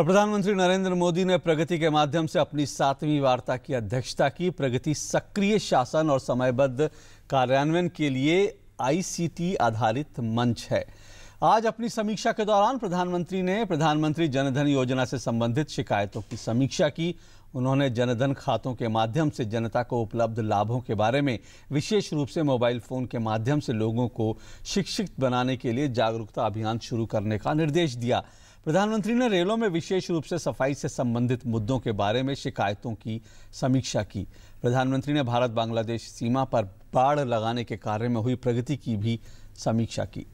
और प्रधानमंत्री नरेंद्र मोदी ने प्रगति के माध्यम से अपनी सातवीं वार्ता की अध्यक्षता की प्रगति सक्रिय शासन और समयबद्ध कार्यान्वयन के लिए आईसीटी आधारित मंच है आज अपनी समीक्षा के दौरान प्रधानमंत्री ने प्रधानमंत्री जनधन योजना से संबंधित शिकायतों की समीक्षा की उन्होंने जनधन खातों के माध्यम से जनता को उपलब्ध लाभों के बारे में विशेष रूप से मोबाइल फ़ोन के माध्यम से लोगों को शिक्षित बनाने के लिए जागरूकता अभियान शुरू करने का निर्देश दिया प्रधानमंत्री ने रेलों में विशेष रूप से सफाई से संबंधित मुद्दों के बारे में शिकायतों की समीक्षा की प्रधानमंत्री ने भारत बांग्लादेश सीमा पर बाढ़ लगाने के कार्य में हुई प्रगति की भी समीक्षा की